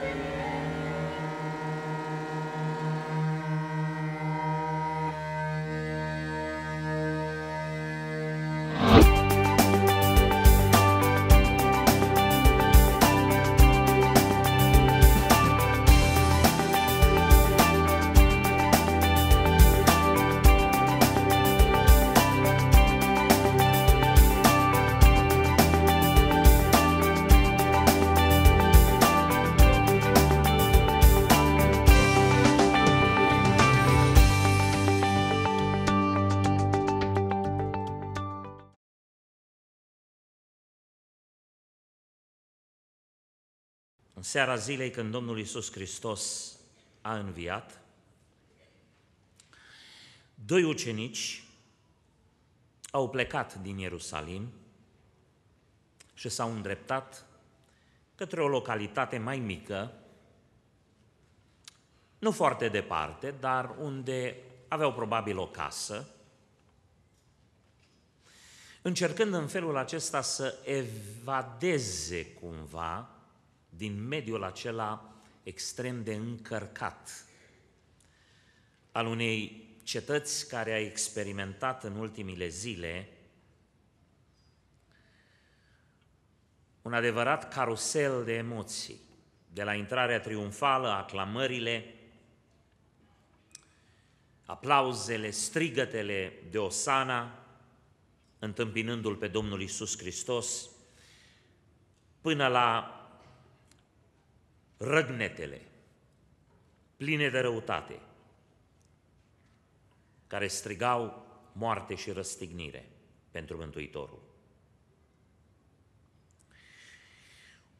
Thank you. în seara zilei când Domnul Iisus Hristos a înviat, doi ucenici au plecat din Ierusalim și s-au îndreptat către o localitate mai mică, nu foarte departe, dar unde aveau probabil o casă, încercând în felul acesta să evadeze cumva din mediul acela extrem de încărcat al unei cetăți care a experimentat în ultimile zile un adevărat carusel de emoții, de la intrarea triumfală, aclamările, aplauzele, strigătele de Osana, întâmpinându-L pe Domnul Isus Hristos, până la răgnetele pline de răutate, care strigau moarte și răstignire pentru Mântuitorul.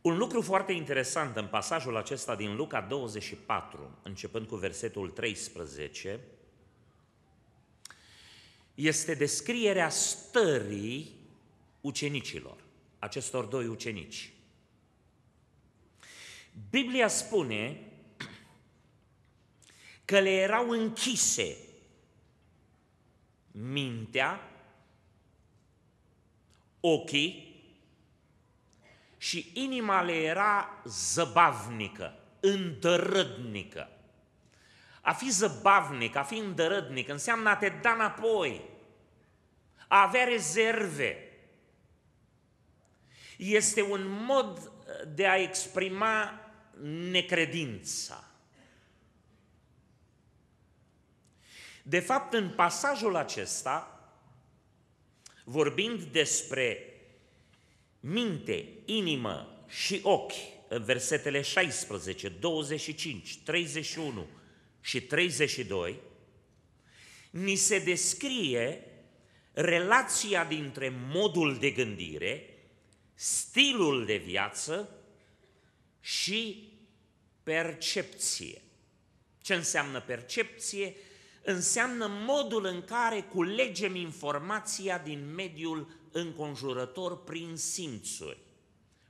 Un lucru foarte interesant în pasajul acesta din Luca 24, începând cu versetul 13, este descrierea stării ucenicilor, acestor doi ucenici. Biblia spune că le erau închise mintea, ochii și inima le era zăbavnică, îndărădnică. A fi zăbavnic, a fi îndărădnic, înseamnă a te da înapoi, a avea rezerve. Este un mod de a exprima necredința. De fapt, în pasajul acesta, vorbind despre minte, inimă și ochi, în versetele 16, 25, 31 și 32, ni se descrie relația dintre modul de gândire, stilul de viață și percepție. Ce înseamnă percepție? Înseamnă modul în care culegem informația din mediul înconjurător prin simțuri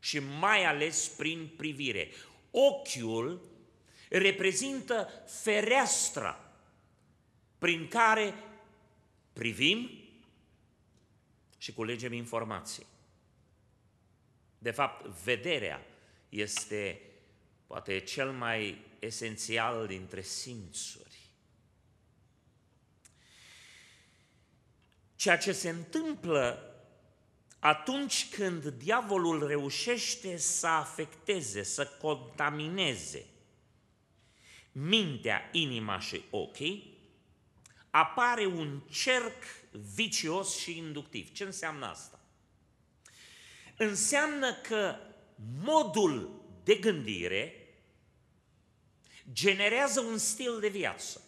și mai ales prin privire. Ochiul reprezintă fereastra prin care privim și culegem informații. De fapt, vederea este poate e cel mai esențial dintre simțuri. Ceea ce se întâmplă atunci când diavolul reușește să afecteze, să contamineze mintea, inima și ochii, apare un cerc vicios și inductiv. Ce înseamnă asta? Înseamnă că modul de gândire generează un stil de viață.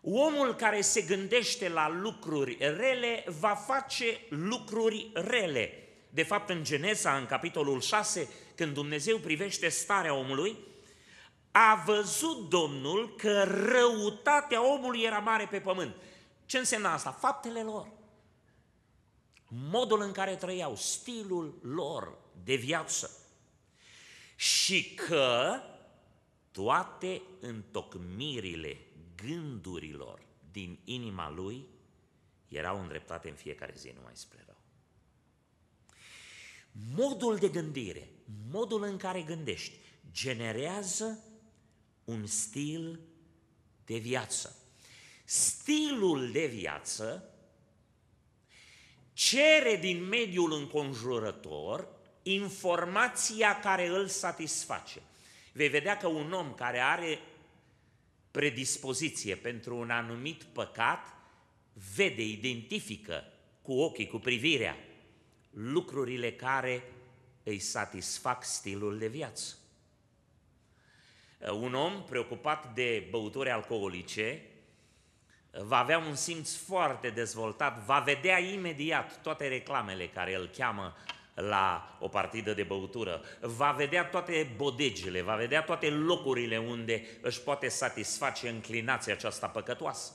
Omul care se gândește la lucruri rele va face lucruri rele. De fapt, în Geneza, în capitolul 6, când Dumnezeu privește starea omului, a văzut Domnul că răutatea omului era mare pe pământ. Ce înseamnă asta? Faptele lor. Modul în care trăiau, stilul lor de viață și că toate întocmirile gândurilor din inima lui erau îndreptate în fiecare zi numai spre rău. Modul de gândire, modul în care gândești, generează un stil de viață. Stilul de viață cere din mediul înconjurător informația care îl satisface. Vei vedea că un om care are predispoziție pentru un anumit păcat, vede, identifică cu ochii, cu privirea, lucrurile care îi satisfac stilul de viață. Un om preocupat de băuturi alcoolice va avea un simț foarte dezvoltat, va vedea imediat toate reclamele care îl cheamă la o partidă de băutură, va vedea toate bodegile, va vedea toate locurile unde își poate satisface înclinația aceasta păcătoasă.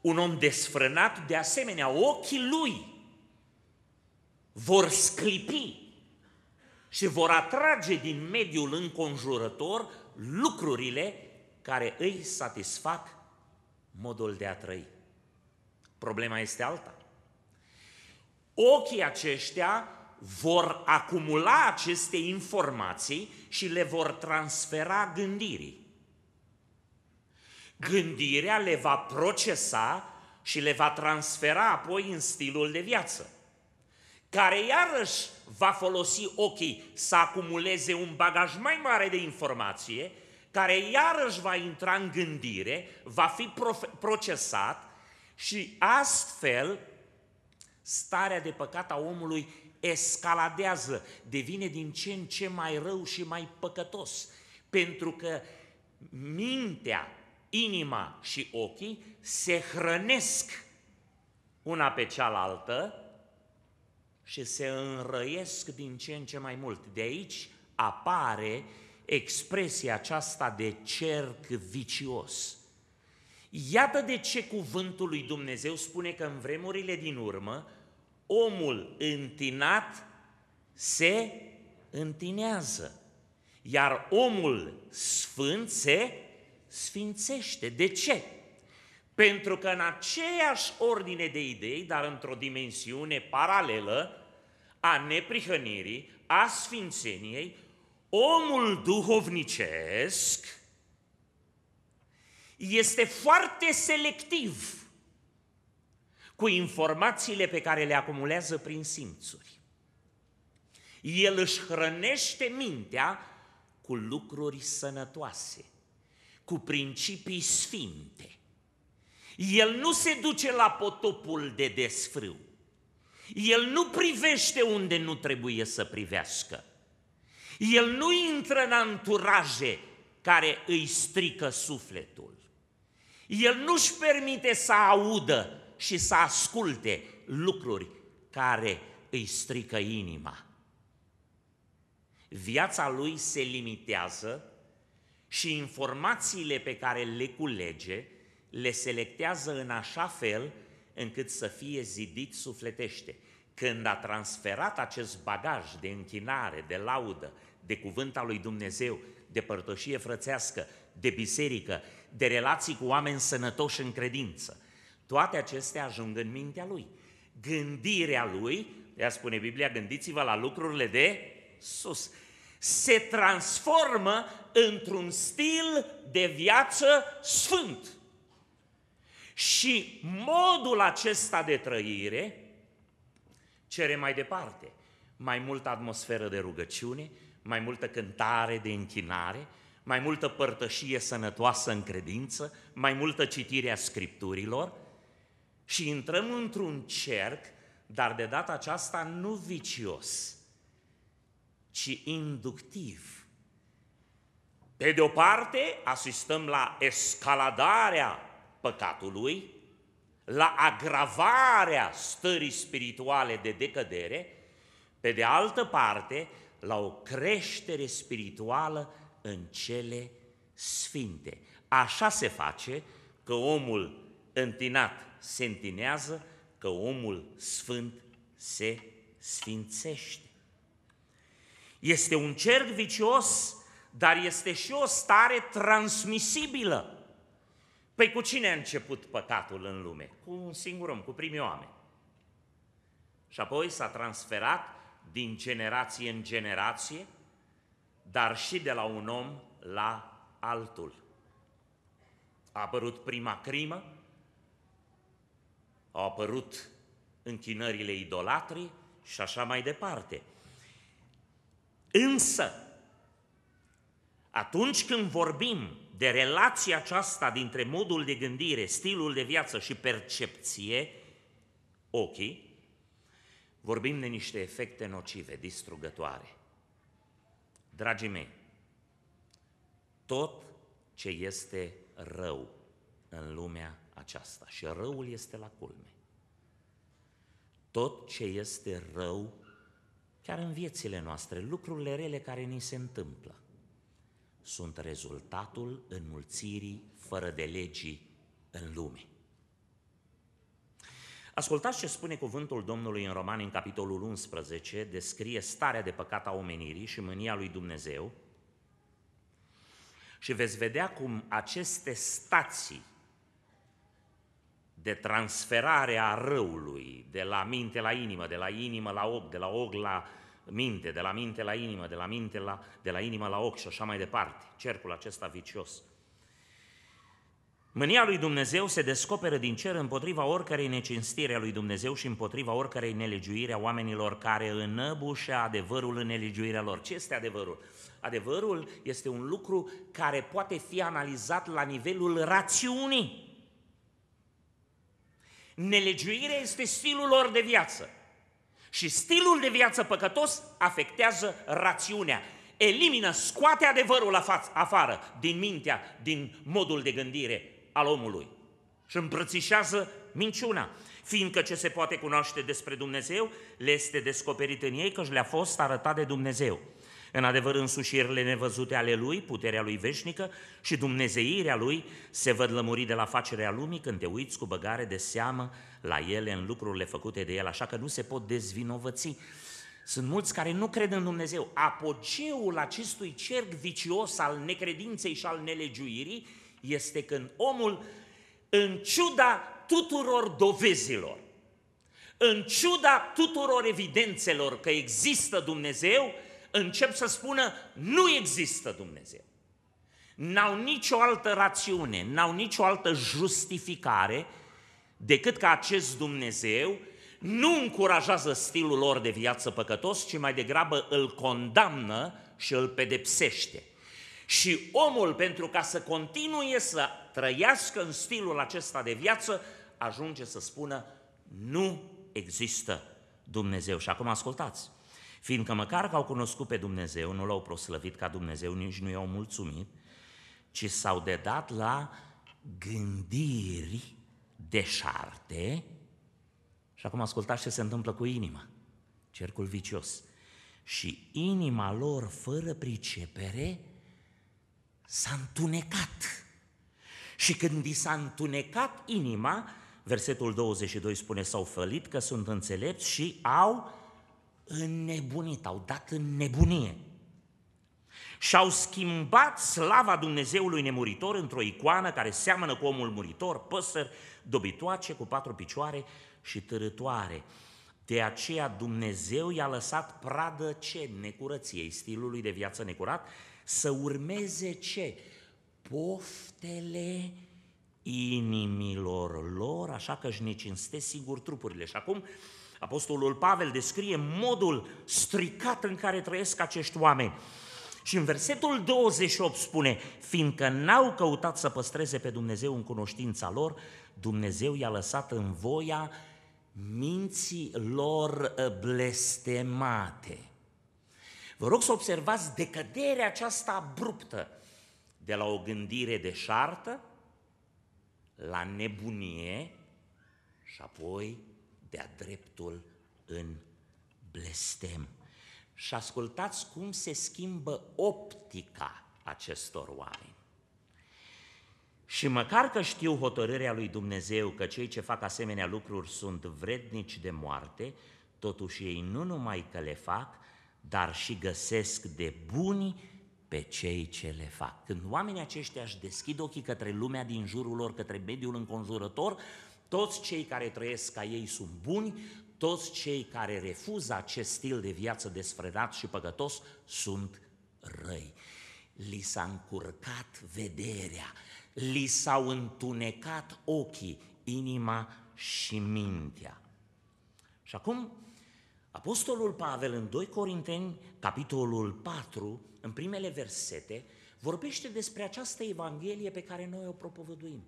Un om desfrânat, de asemenea, ochii lui vor sclipi și vor atrage din mediul înconjurător lucrurile care îi satisfac modul de a trăi. Problema este alta. Ochii aceștia vor acumula aceste informații și le vor transfera gândirii. Gândirea le va procesa și le va transfera apoi în stilul de viață, care iarăși va folosi ochii să acumuleze un bagaj mai mare de informație, care iarăși va intra în gândire, va fi procesat și astfel Starea de păcat a omului escaladează, devine din ce în ce mai rău și mai păcătos, pentru că mintea, inima și ochii se hrănesc una pe cealaltă și se înrăiesc din ce în ce mai mult. De aici apare expresia aceasta de cerc vicios. Iată de ce cuvântul lui Dumnezeu spune că în vremurile din urmă omul întinat se întinează, iar omul sfânt se sfințește. De ce? Pentru că în aceeași ordine de idei, dar într-o dimensiune paralelă a neprihănirii, a sfințeniei, omul duhovnicesc este foarte selectiv cu informațiile pe care le acumulează prin simțuri. El își hrănește mintea cu lucruri sănătoase, cu principii sfinte. El nu se duce la potopul de desfrâu. El nu privește unde nu trebuie să privească. El nu intră în anturaje care îi strică sufletul. El nu-și permite să audă și să asculte lucruri care îi strică inima. Viața lui se limitează și informațiile pe care le culege le selectează în așa fel încât să fie zidit sufletește. Când a transferat acest bagaj de închinare, de laudă, de cuvânt al lui Dumnezeu, de părtășie frățească, de biserică, de relații cu oameni sănătoși în credință, toate acestea ajung în mintea lui. Gândirea lui, ea spune Biblia, gândiți-vă la lucrurile de sus, se transformă într-un stil de viață sfânt. Și modul acesta de trăire cere mai departe mai multă atmosferă de rugăciune, mai multă cântare de închinare, mai multă părtășie sănătoasă în credință, mai multă citire a scripturilor, și intrăm într-un cerc, dar de data aceasta nu vicios, ci inductiv. Pe de o parte, asistăm la escaladarea păcatului, la agravarea stării spirituale de decădere, pe de altă parte, la o creștere spirituală în cele sfinte. Așa se face că omul întinat sentinează că omul sfânt se sfințește. Este un cerc vicios, dar este și o stare transmisibilă. Păi cu cine a început păcatul în lume? Cu un singur om, cu primii oameni. Și apoi s-a transferat din generație în generație, dar și de la un om la altul. A apărut prima crimă, au apărut închinările idolatrii și așa mai departe. Însă, atunci când vorbim de relația aceasta dintre modul de gândire, stilul de viață și percepție, ochii, vorbim de niște efecte nocive, distrugătoare. Dragii mei, tot ce este rău în lumea aceasta și răul este la culme. Tot ce este rău, chiar în viețile noastre, lucrurile rele care ni se întâmplă, sunt rezultatul înmulțirii fără de legii în lume. Ascultați ce spune cuvântul Domnului în Romani, în capitolul 11, descrie starea de păcat a omenirii și mânia lui Dumnezeu și veți vedea cum aceste stații de transferare a răului de la minte la inimă, de la inimă la ochi, de la ochi la minte, de la minte la inimă, de la minte la, de la inimă la ochi și așa mai departe, cercul acesta vicios. Mânia lui Dumnezeu se descoperă din cer împotriva oricărei necinstire a lui Dumnezeu și împotriva oricărei nelegiuire a oamenilor care înăbușe adevărul în nelegiuirea lor. Ce este adevărul? Adevărul este un lucru care poate fi analizat la nivelul rațiunii. Nelegiuirea este stilul lor de viață. Și stilul de viață păcătos afectează rațiunea. Elimină, scoate adevărul la față, afară din mintea, din modul de gândire al omului. Și îmbrățișează minciuna, fiindcă ce se poate cunoaște despre Dumnezeu le este descoperit în ei că și le-a fost arătat de Dumnezeu. În adevăr, însușirile nevăzute ale Lui, puterea Lui veșnică și dumnezeirea Lui se văd lămuri de la facerea lumii când te uiți cu băgare de seamă la ele în lucrurile făcute de El, așa că nu se pot dezvinovăți. Sunt mulți care nu cred în Dumnezeu. Apogeul acestui cerc vicios al necredinței și al nelegiuirii este când omul, în ciuda tuturor dovezilor, în ciuda tuturor evidențelor că există Dumnezeu, încep să spună nu există Dumnezeu. N-au nicio altă rațiune, n-au nicio altă justificare decât că acest Dumnezeu nu încurajează stilul lor de viață păcătos, ci mai degrabă îl condamnă și îl pedepsește. Și omul, pentru ca să continue să trăiască în stilul acesta de viață, ajunge să spună, nu există Dumnezeu. Și acum ascultați, fiindcă măcar că au cunoscut pe Dumnezeu, nu l-au proslăvit ca Dumnezeu, nici nu i-au mulțumit, ci s-au dedat la gândiri deșarte și acum ascultați ce se întâmplă cu inima, cercul vicios. Și inima lor, fără pricepere, s-a întunecat. Și când i s-a întunecat inima, versetul 22 spune, s-au fălit că sunt înțelepți și au înnebunit, au dat în nebunie. Și-au schimbat slava Dumnezeului nemuritor într-o icoană care seamănă cu omul muritor, păsări, dobitoace cu patru picioare și târătoare. De aceea Dumnezeu i-a lăsat pradă ce? Necurăției, stilului de viață necurat, să urmeze ce? Poftele inimilor lor, așa că își necinste sigur trupurile. Și acum Apostolul Pavel descrie modul stricat în care trăiesc acești oameni. Și în versetul 28 spune, fiindcă n-au căutat să păstreze pe Dumnezeu în cunoștința lor, Dumnezeu i-a lăsat în voia minții lor ă, blestemate. Vă rog să observați decăderea aceasta abruptă de la o gândire de șartă la nebunie și apoi de dreptul în blestem. Și ascultați cum se schimbă optica acestor oameni. Și măcar că știu hotărârea lui Dumnezeu că cei ce fac asemenea lucruri sunt vrednici de moarte, totuși ei nu numai că le fac, dar și găsesc de buni pe cei ce le fac. Când oamenii aceștia își deschid ochii către lumea din jurul lor, către mediul înconjurător, toți cei care trăiesc ca ei sunt buni, toți cei care refuză acest stil de viață desfrânat și păcătos sunt răi. Li s-a încurcat vederea, li s-au întunecat ochii, inima și mintea. Și acum, Apostolul Pavel în 2 Corinteni, capitolul 4, în primele versete, vorbește despre această Evanghelie pe care noi o propovăduim.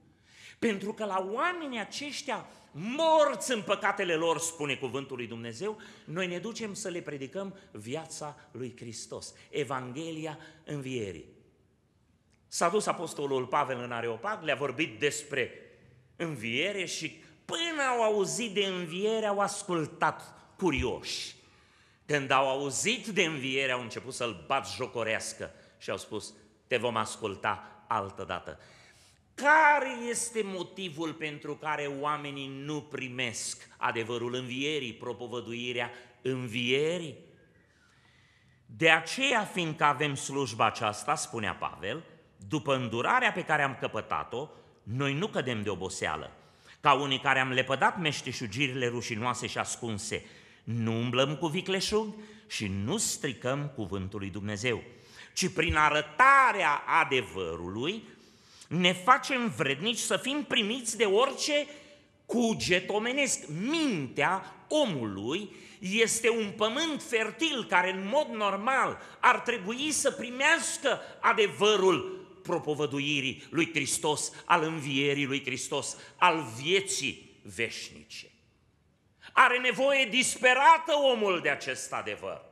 Pentru că la oamenii aceștia morți în păcatele lor, spune cuvântul lui Dumnezeu, noi ne ducem să le predicăm viața lui Hristos, Evanghelia învierii. S-a dus apostolul Pavel în Areopag, le-a vorbit despre înviere și până au auzit de înviere au ascultat curioși. Când au auzit de înviere au început să-l bat jocorească și au spus, te vom asculta altă dată. Care este motivul pentru care oamenii nu primesc adevărul învierii, propovăduirea învierii? De aceea, fiindcă avem slujba aceasta, spunea Pavel, după îndurarea pe care am căpătat-o, noi nu cădem de oboseală. Ca unii care am lepădat meșteșugirile rușinoase și ascunse, nu umblăm cu vicleșug și nu stricăm cuvântul lui Dumnezeu, ci prin arătarea adevărului ne facem vrednici să fim primiți de orice cuget omenesc. Mintea omului este un pământ fertil care în mod normal ar trebui să primească adevărul propovăduirii lui Hristos, al învierii lui Hristos, al vieții veșnice. Are nevoie disperată omul de acest adevăr.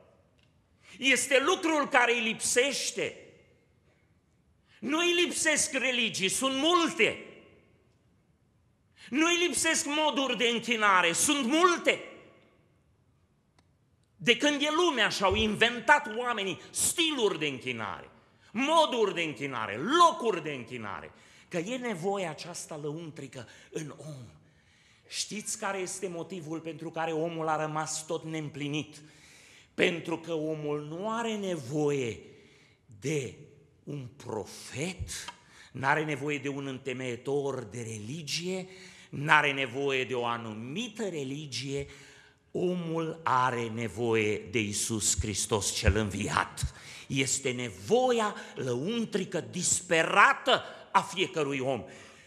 Este lucrul care îi lipsește nu îi lipsesc religii, sunt multe. nu îi lipsesc moduri de închinare, sunt multe. De când e lumea și au inventat oamenii stiluri de închinare, moduri de închinare, locuri de închinare, că e nevoie aceasta lăuntrică în om. Știți care este motivul pentru care omul a rămas tot neîmplinit? Pentru că omul nu are nevoie de un profet n-are nevoie de un întemeietor de religie, n-are nevoie de o anumită religie, omul are nevoie de Isus Hristos cel înviat. Este nevoia lăuntrică, disperată a fiecărui om.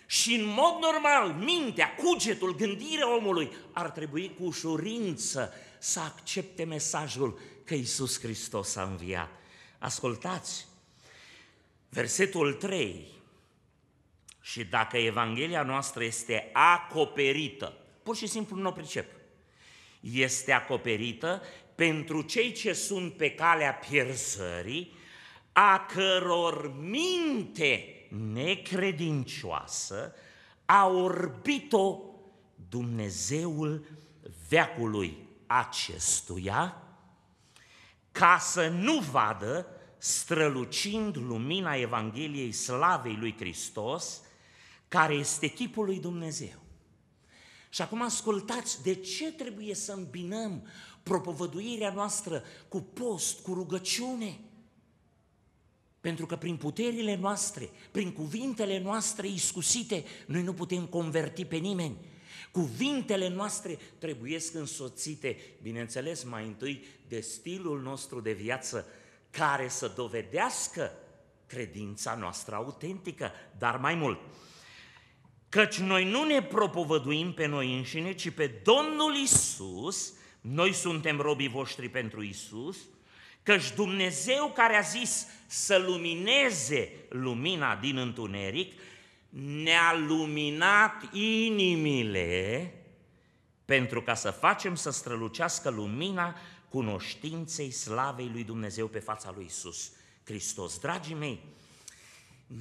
Și în mod normal, mintea, cugetul, gândirea omului ar trebui cu ușurință să accepte mesajul că Isus Hristos a înviat. Ascultați, Versetul 3. Și dacă Evanghelia noastră este acoperită, pur și simplu nu o pricep, este acoperită pentru cei ce sunt pe calea pierzării, a căror minte necredincioasă a orbit-o Dumnezeul veacului acestuia, ca să nu vadă strălucind lumina Evangheliei slavei lui Hristos, care este chipul lui Dumnezeu. Și acum ascultați de ce trebuie să îmbinăm propovăduirea noastră cu post, cu rugăciune. Pentru că prin puterile noastre, prin cuvintele noastre iscusite, noi nu putem converti pe nimeni. Cuvintele noastre trebuiesc însoțite, bineînțeles, mai întâi de stilul nostru de viață, care să dovedească credința noastră autentică, dar mai mult. Căci noi nu ne propovăduim pe noi înșine, ci pe Domnul Isus, noi suntem robii voștri pentru Isus, căci Dumnezeu care a zis să lumineze lumina din întuneric, ne-a luminat inimile pentru ca să facem să strălucească lumina cunoștinței slavei lui Dumnezeu pe fața lui Isus Hristos. Dragii mei,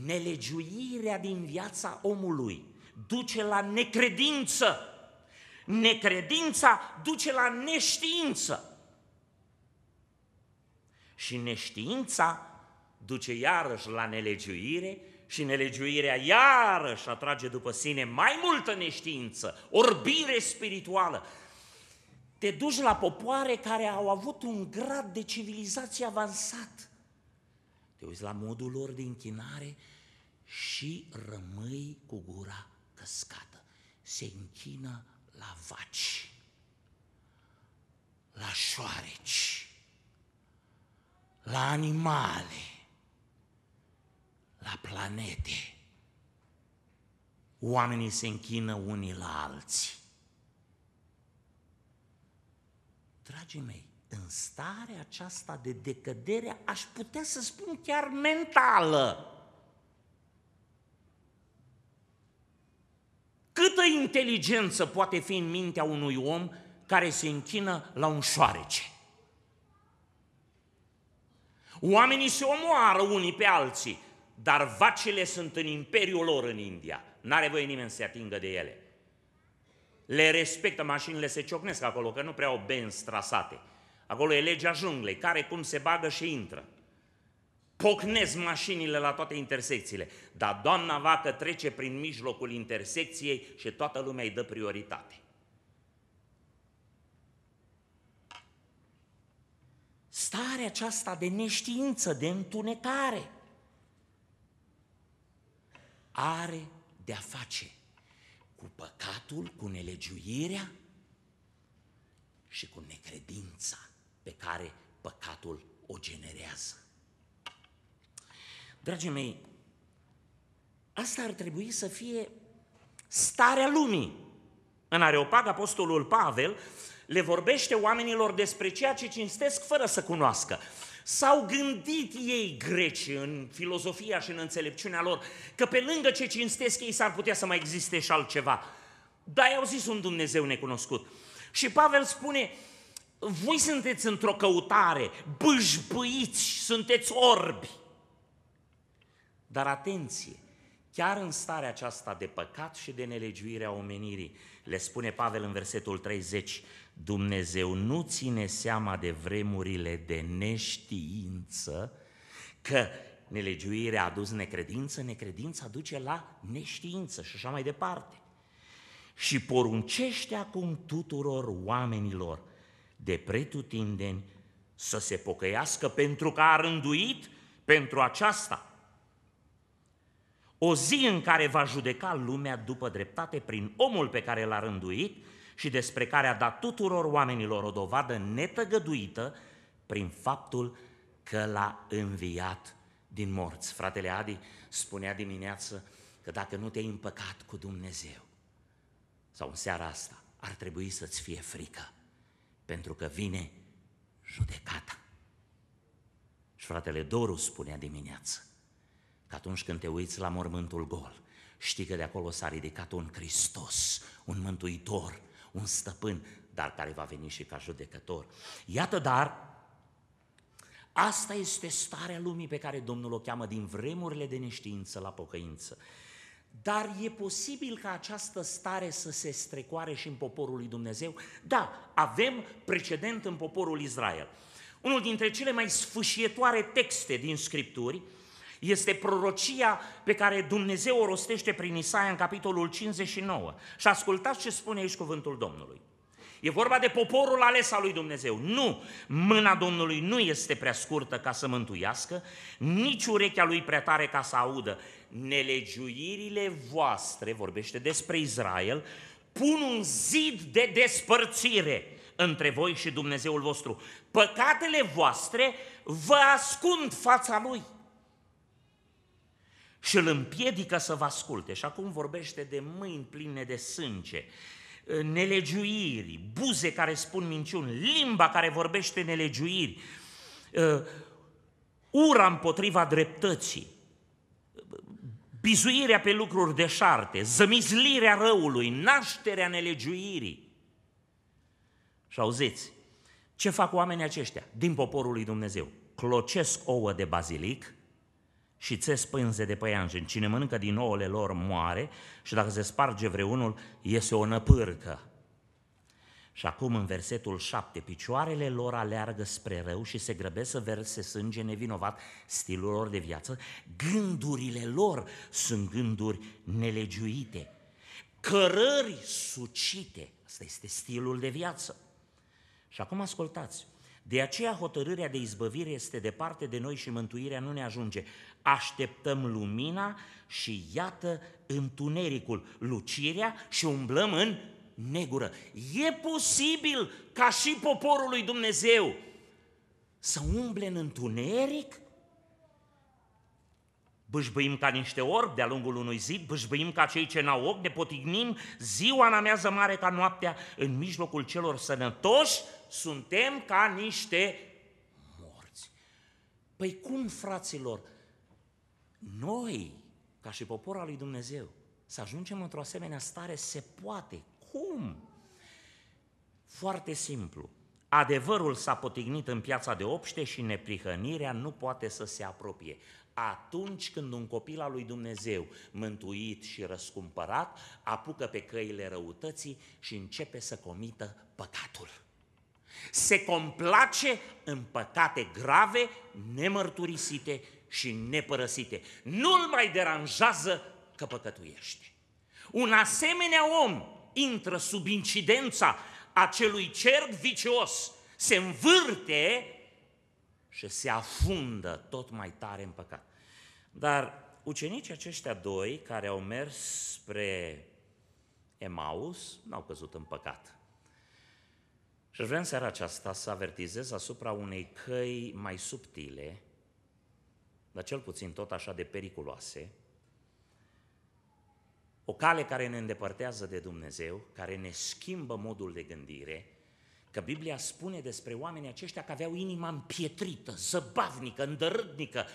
nelegiuirea din viața omului duce la necredință. Necredința duce la neștiință. Și neștiința duce iarăși la nelegiuire și nelegiuirea iarăși atrage după sine mai multă neștiință, orbire spirituală te duci la popoare care au avut un grad de civilizație avansat. Te uiți la modul lor de închinare și rămâi cu gura căscată. Se închină la vaci, la șoareci, la animale, la planete. Oamenii se închină unii la alții. Dragii mei, în starea aceasta de decădere, aș putea să spun chiar mentală. Câtă inteligență poate fi în mintea unui om care se închină la un șoarece? Oamenii se omoară unii pe alții, dar vacile sunt în imperiul lor în India. N-are voie nimeni să se atingă de ele le respectă, mașinile se ciocnesc acolo, că nu prea au benzi trasate. Acolo e legea junglei, care cum se bagă și intră. Pocnez mașinile la toate intersecțiile, dar doamna vacă trece prin mijlocul intersecției și toată lumea îi dă prioritate. Starea aceasta de neștiință, de întunecare, are de-a face cu păcatul, cu nelegiuirea și cu necredința pe care păcatul o generează. Dragii mei, asta ar trebui să fie starea lumii. În Areopag, apostolul Pavel le vorbește oamenilor despre ceea ce cinstesc fără să cunoască. S-au gândit ei greci în filozofia și în înțelepciunea lor că pe lângă ce cinstesc ei s-ar putea să mai existe și altceva. Dar i-au zis un Dumnezeu necunoscut. Și Pavel spune, voi sunteți într-o căutare, bâșbâiți, sunteți orbi. Dar atenție, chiar în starea aceasta de păcat și de nelegiuire a omenirii, le spune Pavel în versetul 30, Dumnezeu nu ține seama de vremurile de neștiință, că nelegiuirea a adus necredință, necredința duce la neștiință și așa mai departe. Și poruncește acum tuturor oamenilor de pretutindeni să se pocăiască pentru că a rânduit pentru aceasta. O zi în care va judeca lumea după dreptate prin omul pe care l-a rânduit și despre care a dat tuturor oamenilor o dovadă netăgăduită prin faptul că l-a înviat din morți. Fratele Adi spunea dimineață că dacă nu te-ai împăcat cu Dumnezeu, sau în seara asta, ar trebui să-ți fie frică, pentru că vine judecata. Și fratele Doru spunea dimineață că atunci când te uiți la mormântul gol, știi că de acolo s-a ridicat un Hristos, un mântuitor, un stăpân, dar care va veni și ca judecător. Iată dar, asta este starea lumii pe care Domnul o cheamă din vremurile de neștiință la pocăință. Dar e posibil ca această stare să se strecoare și în poporul lui Dumnezeu? Da, avem precedent în poporul Israel. Unul dintre cele mai sfâșietoare texte din Scripturi este prorocia pe care Dumnezeu o rostește prin Isaia în capitolul 59. Și ascultați ce spune aici cuvântul Domnului. E vorba de poporul ales al lui Dumnezeu. Nu, mâna Domnului nu este prea scurtă ca să mântuiască, nici urechea lui prea tare ca să audă. Nelegiuirile voastre, vorbește despre Israel, pun un zid de despărțire între voi și Dumnezeul vostru. Păcatele voastre vă ascund fața lui și îl împiedică să vă asculte. Și acum vorbește de mâini pline de sânge, eh, nelegiuiri, buze care spun minciuni, limba care vorbește nelegiuiri, eh, ura împotriva dreptății, bizuirea pe lucruri deșarte, zămizlirea răului, nașterea nelegiuirii. Și auziți, ce fac oamenii aceștia din poporul lui Dumnezeu? Clocesc ouă de bazilic, și țes pânze de păianjen. Cine mănâncă din ouăle lor moare și dacă se sparge vreunul, iese o năpârcă. Și acum în versetul 7, picioarele lor aleargă spre rău și se grăbesc să verse sânge nevinovat stilul lor de viață, gândurile lor sunt gânduri nelegiuite, cărări sucite, asta este stilul de viață. Și acum ascultați, de aceea hotărârea de izbăvire este departe de noi și mântuirea nu ne ajunge, așteptăm lumina și iată întunericul, lucirea și umblăm în negură. E posibil ca și poporul lui Dumnezeu să umble în întuneric? Bâșbâim ca niște orbi de-a lungul unui zid, bâșbâim ca cei ce n-au ochi, ne potignim, ziua namează mare ca noaptea, în mijlocul celor sănătoși suntem ca niște morți. Păi cum, fraților, noi, ca și poporul lui Dumnezeu, să ajungem într-o asemenea stare se poate. Cum? Foarte simplu. Adevărul s-a potignit în piața de obște și neprihănirea nu poate să se apropie. Atunci când un copil al lui Dumnezeu, mântuit și răscumpărat, apucă pe căile răutății și începe să comită păcatul. Se complace în păcate grave, nemărturisite și nepărăsite. Nu-l mai deranjează că păcătuiește. Un asemenea om intră sub incidența acelui cerc vicios, se învârte și se afundă tot mai tare în păcat. Dar ucenicii aceștia doi care au mers spre Emaus n-au căzut în păcat. Și vreau în seara aceasta să avertizez asupra unei căi mai subtile dar cel puțin tot așa de periculoase, o cale care ne îndepărtează de Dumnezeu, care ne schimbă modul de gândire, că Biblia spune despre oamenii aceștia că aveau inima împietrită, zăbavnică, îndărâdnică,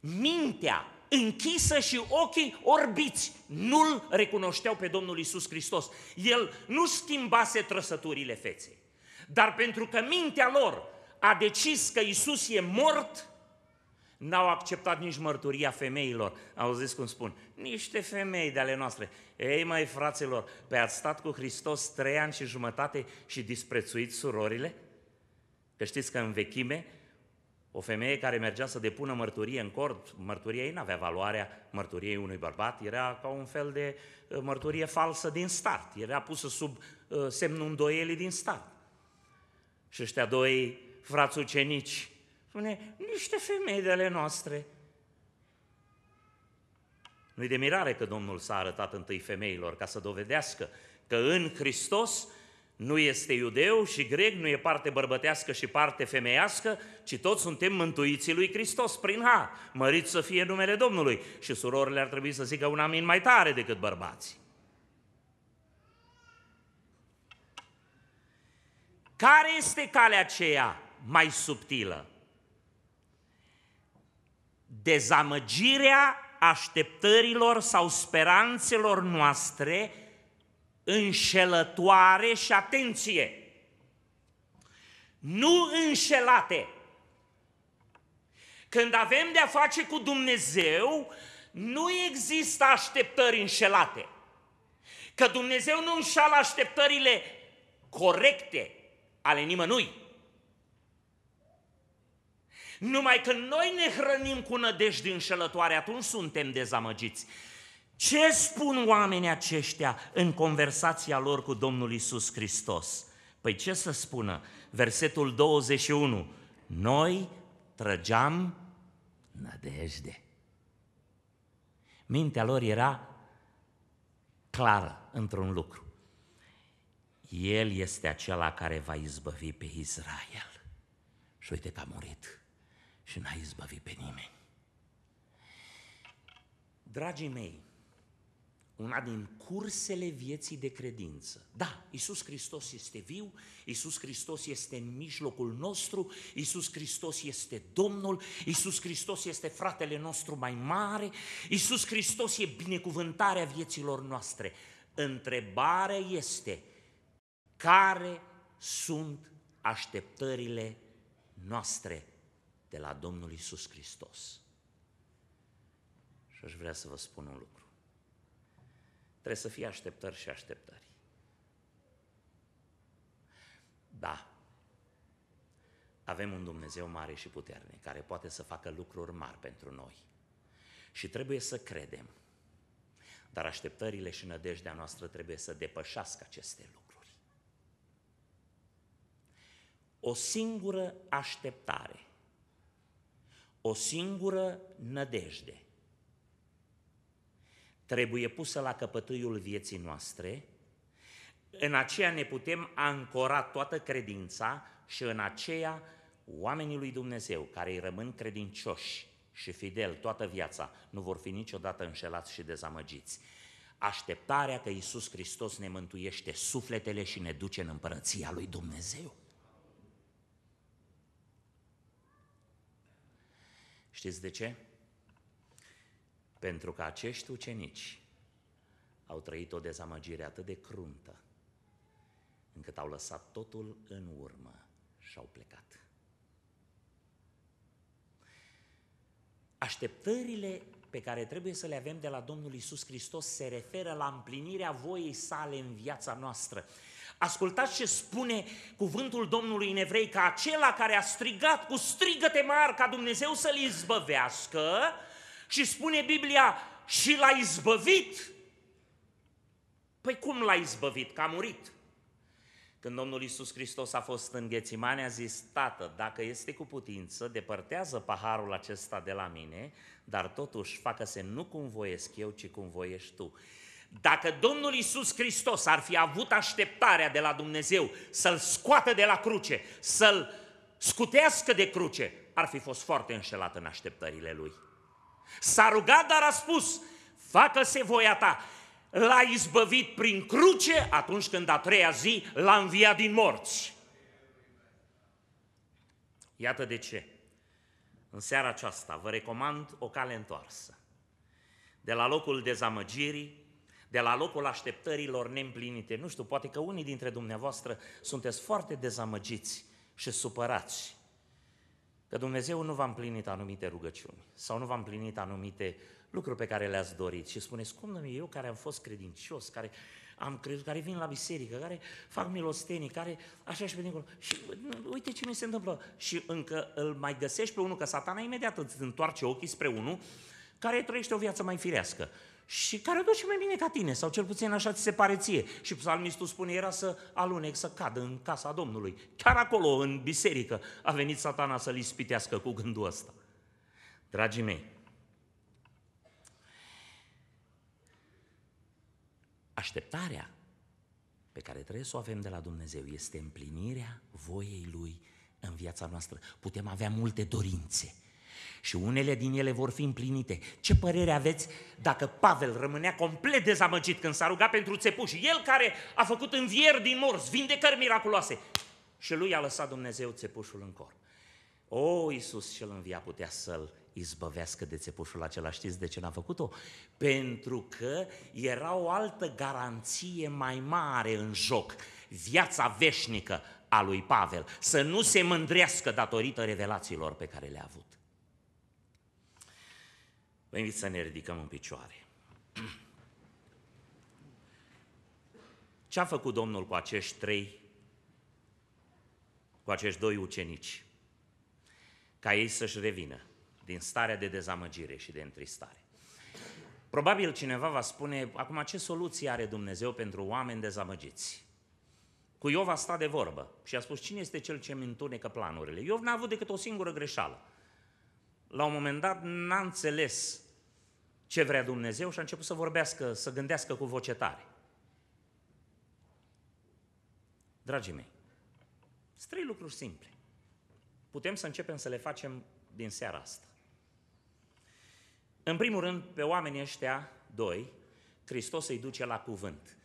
mintea închisă și ochii orbiți. Nu-L recunoșteau pe Domnul Isus Hristos. El nu schimbase trăsăturile feței. Dar pentru că mintea lor a decis că Isus e mort, n-au acceptat nici mărturia femeilor. Auziți cum spun, niște femei de ale noastre. Ei, mai fraților, pe ați stat cu Hristos trei ani și jumătate și disprețuit surorile? Că știți că în vechime, o femeie care mergea să depună mărturie în cort, mărturia ei nu avea valoarea mărturiei unui bărbat, era ca un fel de uh, mărturie falsă din start, era pusă sub uh, semnul îndoielii din start. Și ăștia doi frați ucenici Spune, niște femei de ale noastre. Nu-i de mirare că Domnul s-a arătat întâi femeilor ca să dovedească că în Hristos nu este iudeu și grec, nu e parte bărbătească și parte femeiască, ci toți suntem mântuiții lui Hristos prin ha, Mărit să fie numele Domnului. Și surorile ar trebui să zică un amin mai tare decât bărbații. Care este calea aceea mai subtilă? dezamăgirea așteptărilor sau speranțelor noastre înșelătoare și atenție, nu înșelate. Când avem de-a face cu Dumnezeu, nu există așteptări înșelate. Că Dumnezeu nu înșală așteptările corecte ale nimănui. Numai că noi ne hrănim cu nădejde înșelătoare, atunci suntem dezamăgiți. Ce spun oamenii aceștia în conversația lor cu Domnul Isus Hristos? Păi ce să spună? Versetul 21. Noi trăgeam nădejde. Mintea lor era clară într-un lucru. El este acela care va izbăvi pe Israel. Și uite că a murit și n-ai izbăvit pe nimeni. Dragii mei, una din cursele vieții de credință. Da, Isus Hristos este viu, Isus Hristos este în mijlocul nostru, Isus Hristos este Domnul, Isus Hristos este fratele nostru mai mare, Isus Hristos e binecuvântarea vieților noastre. Întrebarea este care sunt așteptările noastre de la Domnul Isus Hristos. Și aș vrea să vă spun un lucru. Trebuie să fie așteptări și așteptări. Da, avem un Dumnezeu mare și puternic care poate să facă lucruri mari pentru noi. Și trebuie să credem. Dar așteptările și nădejdea noastră trebuie să depășească aceste lucruri. O singură așteptare o singură nădejde trebuie pusă la căpătâiul vieții noastre, în aceea ne putem ancora toată credința și în aceea oamenii lui Dumnezeu, care îi rămân credincioși și fideli toată viața, nu vor fi niciodată înșelați și dezamăgiți. Așteptarea că Iisus Hristos ne mântuiește sufletele și ne duce în împărăția lui Dumnezeu. Știți de ce? Pentru că acești ucenici au trăit o dezamăgire atât de cruntă, încât au lăsat totul în urmă și au plecat. Așteptările pe care trebuie să le avem de la Domnul Isus Hristos se referă la împlinirea voiei sale în viața noastră. Ascultați ce spune cuvântul Domnului în evrei, că acela care a strigat cu strigăte mari ca Dumnezeu să-l izbăvească și spune Biblia și l-a izbăvit. Păi cum l-a izbăvit? Că a murit. Când Domnul Isus Hristos a fost în Ghețimane, a zis, Tată, dacă este cu putință, depărtează paharul acesta de la mine, dar totuși facă-se nu cum voiesc eu, ci cum voiești tu. Dacă Domnul Isus Hristos ar fi avut așteptarea de la Dumnezeu să-l scoată de la cruce, să-l scutească de cruce, ar fi fost foarte înșelat în așteptările lui. S-a rugat, dar a spus, facă-se voia ta. L-a izbăvit prin cruce atunci când a treia zi l-a înviat din morți. Iată de ce. În seara aceasta vă recomand o cale întoarsă. De la locul dezamăgirii, de la locul așteptărilor neîmplinite. Nu știu, poate că unii dintre dumneavoastră sunteți foarte dezamăgiți și supărați că Dumnezeu nu v-a împlinit anumite rugăciuni sau nu v-a împlinit anumite lucruri pe care le-ați dorit și spuneți, cum nu eu care am fost credincios, care am crezut, care vin la biserică, care fac milostenii, care așa și pe dincolo. Și uite ce mi se întâmplă. Și încă îl mai găsești pe unul, că satana imediat îți întoarce ochii spre unul care trăiește o viață mai firească și care o duce mai bine ca tine, sau cel puțin așa ți se pare ție. Și psalmistul spune, era să alunec, să cadă în casa Domnului. Chiar acolo, în biserică, a venit satana să-l ispitească cu gândul ăsta. Dragii mei, așteptarea pe care trebuie să o avem de la Dumnezeu este împlinirea voiei Lui în viața noastră. Putem avea multe dorințe, și unele din ele vor fi împlinite. Ce părere aveți dacă Pavel rămânea complet dezamăgit când s-a rugat pentru țepuși, el care a făcut învieri din morți, vindecări miraculoase, și lui a lăsat Dumnezeu țepușul în corp. O, Iisus cel învia putea să-l izbăvească de țepușul acela. Știți de ce n-a făcut-o? Pentru că era o altă garanție mai mare în joc, viața veșnică a lui Pavel, să nu se mândrească datorită revelațiilor pe care le-a avut. Vă invit să ne ridicăm în picioare. Ce a făcut Domnul cu acești trei, cu acești doi ucenici? Ca ei să-și revină din starea de dezamăgire și de întristare. Probabil cineva va spune, acum ce soluție are Dumnezeu pentru oameni dezamăgiți? Cu Iov a stat de vorbă și a spus, cine este cel ce mi întunecă planurile? Iov n-a avut decât o singură greșeală la un moment dat n-a înțeles ce vrea Dumnezeu și a început să vorbească, să gândească cu voce tare. Dragii mei, sunt trei lucruri simple. Putem să începem să le facem din seara asta. În primul rând, pe oamenii ăștia doi, Hristos îi duce la cuvânt.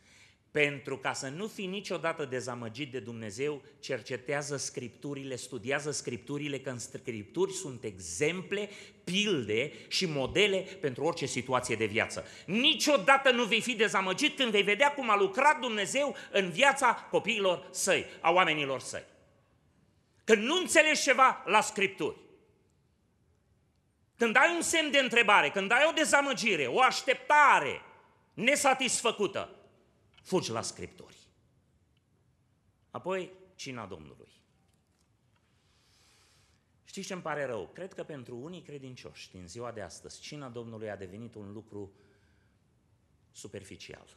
Pentru ca să nu fii niciodată dezamăgit de Dumnezeu, cercetează scripturile, studiază scripturile, că în scripturi sunt exemple, pilde și modele pentru orice situație de viață. Niciodată nu vei fi dezamăgit când vei vedea cum a lucrat Dumnezeu în viața copiilor săi, a oamenilor săi. Când nu înțelegi ceva la scripturi, când ai un semn de întrebare, când ai o dezamăgire, o așteptare nesatisfăcută, fugi la Scripturi. Apoi, cina Domnului. Știți ce îmi pare rău? Cred că pentru unii credincioși din ziua de astăzi, cina Domnului a devenit un lucru superficial.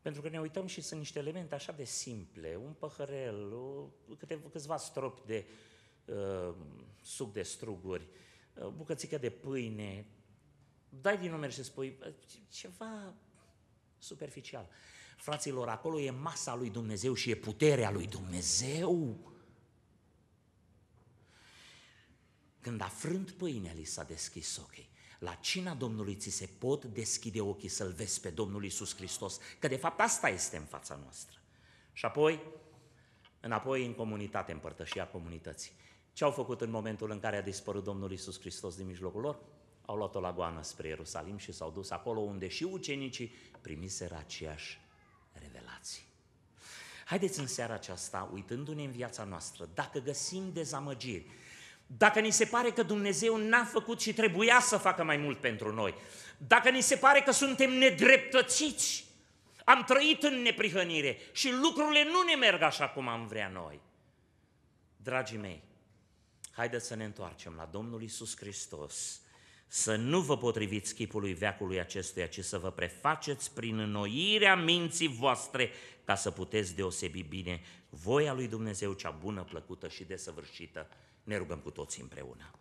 Pentru că ne uităm și sunt niște elemente așa de simple, un păhărel, câte, câțiva stropi de uh, suc de struguri, uh, bucățică de pâine, dai din numeri și spui ceva superficial. Fraților, acolo e masa lui Dumnezeu și e puterea lui Dumnezeu. Când a frânt pâinea, li s-a deschis ochii. La cina Domnului ți se pot deschide ochii să-L vezi pe Domnul Isus Hristos, că de fapt asta este în fața noastră. Și apoi, înapoi în comunitate, împărtășia comunității. Ce au făcut în momentul în care a dispărut Domnul Isus Hristos din mijlocul lor? Au luat-o la goană spre Ierusalim și s-au dus acolo unde și ucenicii primiseră aceeași revelație. Haideți în seara aceasta, uitându-ne în viața noastră, dacă găsim dezamăgiri, dacă ni se pare că Dumnezeu n-a făcut și trebuia să facă mai mult pentru noi, dacă ni se pare că suntem nedreptățiți, am trăit în neprihănire și lucrurile nu ne merg așa cum am vrea noi. Dragii mei, haideți să ne întoarcem la Domnul Isus Hristos, să nu vă potriviți chipului veacului acestuia, ci să vă prefaceți prin înnoirea minții voastre, ca să puteți deosebi bine voia lui Dumnezeu cea bună, plăcută și desăvârșită. Ne rugăm cu toți împreună.